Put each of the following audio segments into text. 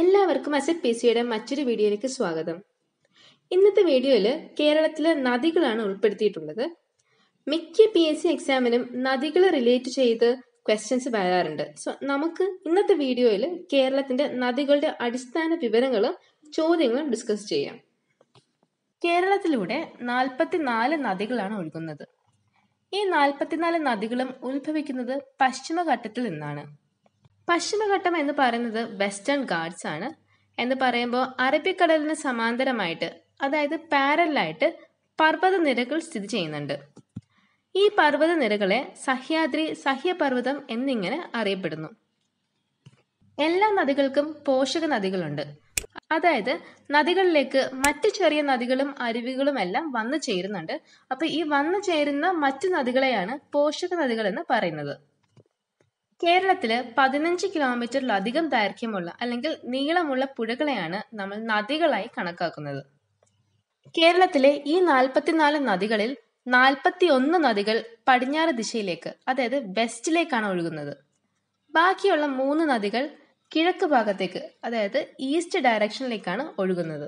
എല്ലാവർക്കും asset P സിയുടെ മറ്റൊരു വീഡിയോയിലേക്ക് സ്വാഗതം ഇന്നത്തെ വീഡിയോയിൽ കേരളത്തിലെ നദികളാണ് ഉൾപ്പെടുത്തിയിട്ടുള്ളത് മിക്ക പി എസ് സി എക്സാമിനും നദികളെ റിലേറ്റ് ചെയ്ത് ക്വസ്റ്റ്യൻസ് വരാറുണ്ട് സോ നമുക്ക് ഇന്നത്തെ വീഡിയോയിൽ കേരളത്തിന്റെ നദികളുടെ അടിസ്ഥാന വിവരങ്ങളും ചോദ്യങ്ങളും ഡിസ്കസ് ചെയ്യാം കേരളത്തിലൂടെ നാൽപ്പത്തിനാല് നദികളാണ് ഒഴുകുന്നത് ഈ നാൽപ്പത്തിനാല് നദികളും ഉത്ഭവിക്കുന്നത് പശ്ചിമഘട്ടത്തിൽ നിന്നാണ് പശ്ചിമഘട്ടം എന്ന് പറയുന്നത് വെസ്റ്റേൺ ഗാർഡ്സ് ആണ് എന്ന് പറയുമ്പോൾ അറബിക്കടലിന് സമാന്തരമായിട്ട് അതായത് പാരലായിട്ട് പർവ്വത നിരകൾ സ്ഥിതി ചെയ്യുന്നുണ്ട് ഈ പർവ്വത നിരകളെ സഹ്യാദ്രി സഹ്യപർവ്വതം എന്നിങ്ങനെ അറിയപ്പെടുന്നു എല്ലാ നദികൾക്കും പോഷക നദികളുണ്ട് അതായത് നദികളിലേക്ക് മറ്റു ചെറിയ നദികളും അരുവികളും എല്ലാം വന്നു ചേരുന്നുണ്ട് അപ്പൊ ഈ വന്നു ചേരുന്ന മറ്റു നദികളെയാണ് പോഷക നദികൾ എന്ന് പറയുന്നത് കേരളത്തില് പതിനഞ്ച് കിലോമീറ്ററിലധികം ദൈർഘ്യമുള്ള അല്ലെങ്കിൽ നീളമുള്ള പുഴകളെയാണ് നമ്മൾ നദികളായി കണക്കാക്കുന്നത് കേരളത്തിലെ ഈ നാൽപ്പത്തിനാല് നദികളിൽ നാൽപ്പത്തി ഒന്ന് നദികൾ പടിഞ്ഞാറ് ദിശയിലേക്ക് അതായത് വെസ്റ്റിലേക്കാണ് ഒഴുകുന്നത് ബാക്കിയുള്ള മൂന്ന് നദികൾ കിഴക്ക് ഭാഗത്തേക്ക് അതായത് ഈസ്റ്റ് ഡയറക്ഷനിലേക്കാണ് ഒഴുകുന്നത്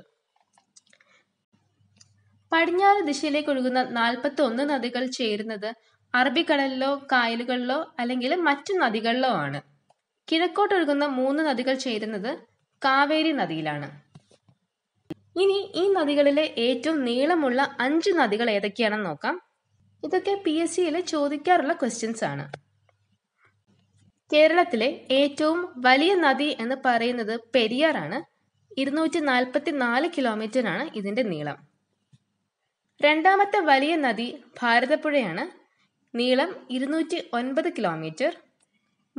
പടിഞ്ഞാറ് ദിശയിലേക്ക് ഒഴുകുന്ന നാൽപ്പത്തി ഒന്ന് നദികൾ ചേരുന്നത് അറബിക്കടലിലോ കായലുകളിലോ അല്ലെങ്കിൽ മറ്റു നദികളിലോ ആണ് കിഴക്കോട്ടൊഴുകുന്ന മൂന്ന് നദികൾ ചേരുന്നത് കാവേരി നദിയിലാണ് ഇനി ഈ നദികളിലെ ഏറ്റവും നീളമുള്ള അഞ്ച് നദികൾ ഏതൊക്കെയാണെന്ന് നോക്കാം ഇതൊക്കെ പി എസ് സിയിൽ ചോദിക്കാറുള്ള ക്വസ്റ്റ്യൻസ് ആണ് കേരളത്തിലെ ഏറ്റവും വലിയ നദി എന്ന് പറയുന്നത് പെരിയാറാണ് ഇരുന്നൂറ്റി നാൽപ്പത്തി നാല് കിലോമീറ്ററാണ് ഇതിന്റെ നീളം രണ്ടാമത്തെ വലിയ നദി ഭാരതപ്പുഴയാണ് നീളം ഇരുന്നൂറ്റി ഒൻപത് കിലോമീറ്റർ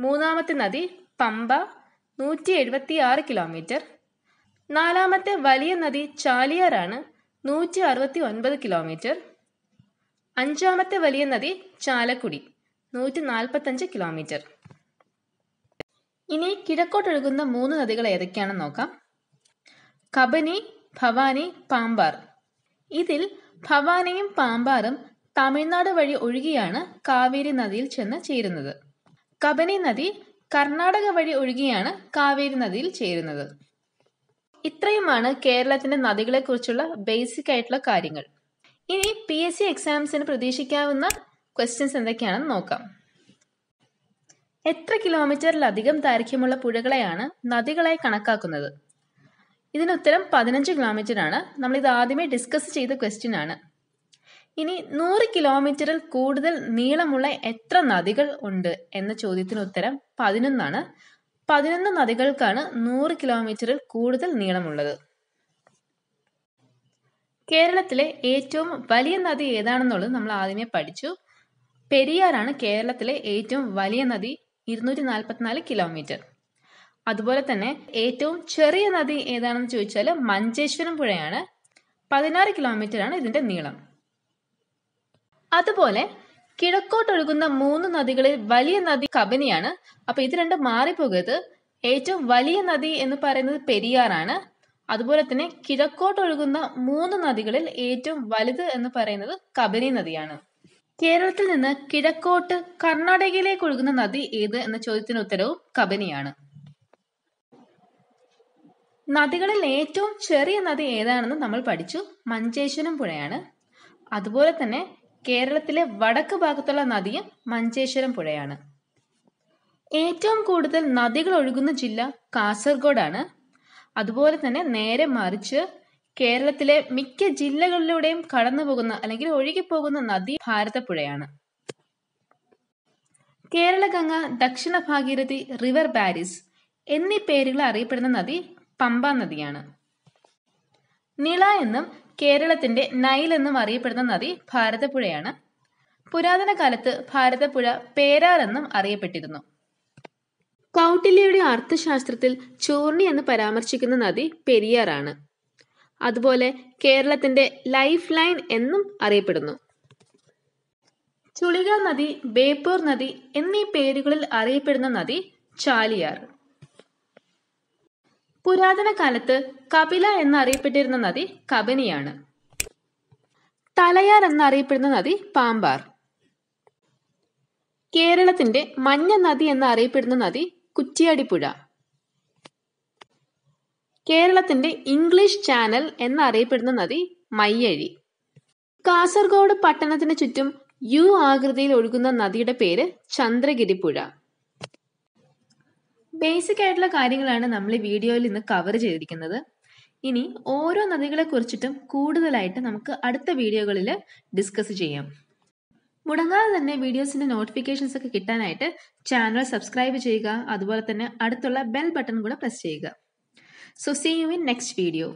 മൂന്നാമത്തെ നദി പമ്പ നൂറ്റി എഴുപത്തി ആറ് കിലോമീറ്റർ നാലാമത്തെ വലിയ നദി ചാലിയാറാണ് നൂറ്റി അറുപത്തി ഒൻപത് കിലോമീറ്റർ അഞ്ചാമത്തെ വലിയ നദി ചാലക്കുടി നൂറ്റി നാൽപ്പത്തഞ്ച് കിലോമീറ്റർ ഇനി കിഴക്കോട്ടൊഴുകുന്ന മൂന്ന് നദികൾ ഏതൊക്കെയാണെന്ന് നോക്കാം കബനി ഭവാനി പാമ്പാർ ഇതിൽ ഭവാനിയും പാമ്പാറും തമിഴ്നാട് വഴി ഒഴുകിയാണ് കാവേരി നദിയിൽ ചെന്ന് ചേരുന്നത് കബനി നദി കർണാടക വഴി ഒഴുകിയാണ് കാവേരി നദിയിൽ ചേരുന്നത് ഇത്രയുമാണ് കേരളത്തിന്റെ നദികളെക്കുറിച്ചുള്ള ബേസിക് ആയിട്ടുള്ള കാര്യങ്ങൾ ഇനി പി എസ് സി എക്സാംസിന് പ്രതീക്ഷിക്കാവുന്ന ക്വസ്റ്റ്യൻസ് എന്തൊക്കെയാണെന്ന് നോക്കാം എത്ര കിലോമീറ്ററിലധികം ദൈർഘ്യമുള്ള പുഴകളെയാണ് നദികളായി കണക്കാക്കുന്നത് ഇതിനുത്തരം ഉത്തരം പതിനഞ്ച് കിലോമീറ്റർ ആണ് നമ്മൾ ഇത് ആദ്യമേ ഡിസ്കസ് ചെയ്ത ക്വസ്റ്റ്യൻ ആണ് ഇനി നൂറ് കിലോമീറ്ററിൽ കൂടുതൽ നീളമുള്ള എത്ര നദികൾ ഉണ്ട് എന്ന ചോദ്യത്തിന് ഉത്തരം പതിനൊന്നാണ് പതിനൊന്ന് നദികൾക്കാണ് നൂറ് കിലോമീറ്ററിൽ കൂടുതൽ നീളമുള്ളത് കേരളത്തിലെ ഏറ്റവും വലിയ നദി ഏതാണെന്നുള്ളത് നമ്മൾ ആദ്യമേ പഠിച്ചു പെരിയാറാണ് കേരളത്തിലെ ഏറ്റവും വലിയ നദി ഇരുന്നൂറ്റി നാൽപ്പത്തിനാല് കിലോമീറ്റർ അതുപോലെ തന്നെ ഏറ്റവും ചെറിയ നദി ഏതാണെന്ന് ചോദിച്ചാൽ മഞ്ചേശ്വരം പുഴയാണ് പതിനാറ് കിലോമീറ്ററാണ് ഇതിന്റെ നീളം അതുപോലെ കിഴക്കോട്ടൊഴുകുന്ന മൂന്ന് നദികളിൽ വലിയ നദി കബനിയാണ് അപ്പൊ ഇത് രണ്ട് മാറിപ്പോകരുത് ഏറ്റവും വലിയ നദി എന്ന് പറയുന്നത് പെരിയാറാണ് അതുപോലെ തന്നെ കിഴക്കോട്ടൊഴുകുന്ന മൂന്ന് നദികളിൽ ഏറ്റവും വലുത് എന്ന് പറയുന്നത് കബനി നദിയാണ് കേരളത്തിൽ നിന്ന് കിഴക്കോട്ട് കർണാടകയിലേക്ക് ഒഴുകുന്ന നദി ഏത് എന്ന ചോദ്യത്തിന് ഉത്തരവും കബനിയാണ് നദികളിൽ ഏറ്റവും ചെറിയ നദി ഏതാണെന്ന് നമ്മൾ പഠിച്ചു മഞ്ചേശ്വരം പുഴയാണ് അതുപോലെ തന്നെ കേരളത്തിലെ വടക്ക് ഭാഗത്തുള്ള നദിയും മഞ്ചേശ്വരം പുഴയാണ് ഏറ്റവും കൂടുതൽ നദികൾ ഒഴുകുന്ന ജില്ല കാസർഗോഡാണ് അതുപോലെ തന്നെ നേരെ മറിച്ച് കേരളത്തിലെ മിക്ക ജില്ലകളിലൂടെയും കടന്നു പോകുന്ന അല്ലെങ്കിൽ ഒഴുകിപ്പോകുന്ന നദി ഭാരതപ്പുഴയാണ് കേരളഗംഗ ദക്ഷിണ ഭാഗീരഥി റിവർ ബാരിസ് എന്നീ പേരുകൾ അറിയപ്പെടുന്ന നദി പമ്പ നദിയാണ് നിള എന്നും കേരളത്തിന്റെ നൈൽ എന്നും അറിയപ്പെടുന്ന നദി ഭാരതപ്പുഴയാണ് പുരാതന കാലത്ത് ഭാരതപ്പുഴ പേരാർ എന്നും അറിയപ്പെട്ടിരുന്നു കൗട്ടില്യയുടെ അർത്ഥശാസ്ത്രത്തിൽ ചൂർണി എന്ന് പരാമർശിക്കുന്ന നദി പെരിയാറാണ് അതുപോലെ കേരളത്തിന്റെ ലൈഫ് ലൈൻ എന്നും അറിയപ്പെടുന്നു ചുളിക നദി ബേപ്പൂർ നദി എന്നീ പേരുകളിൽ അറിയപ്പെടുന്ന നദി ചാലിയാർ പുരാതന കാലത്ത് കപില എന്നറിയപ്പെട്ടിരുന്ന നദി കബനിയാണ് തലയാർ എന്നറിയപ്പെടുന്ന നദി പാമ്പാർ കേരളത്തിന്റെ മഞ്ഞ നദി എന്നറിയപ്പെടുന്ന നദി കുറ്റിയാടിപ്പുഴ കേരളത്തിന്റെ ഇംഗ്ലീഷ് ചാനൽ എന്നറിയപ്പെടുന്ന നദി മയ്യഴി കാസർഗോഡ് പട്ടണത്തിന് ചുറ്റും യു ആകൃതിയിൽ ഒഴുകുന്ന നദിയുടെ പേര് ചന്ദ്രഗിരിപ്പുഴ ബേസിക് ആയിട്ടുള്ള കാര്യങ്ങളാണ് നമ്മൾ ഈ വീഡിയോയിൽ ഇന്ന് കവർ ചെയ്തിരിക്കുന്നത് ഇനി ഓരോ നദികളെ കുറിച്ചിട്ടും കൂടുതലായിട്ട് നമുക്ക് അടുത്ത വീഡിയോകളിൽ ഡിസ്കസ് ചെയ്യാം മുടങ്ങാതെ തന്നെ വീഡിയോസിന്റെ നോട്ടിഫിക്കേഷൻസ് ഒക്കെ കിട്ടാനായിട്ട് ചാനൽ സബ്സ്ക്രൈബ് ചെയ്യുക അതുപോലെ തന്നെ അടുത്തുള്ള ബെൽ ബട്ടൺ കൂടെ പ്രസ് ചെയ്യുക so see you in next video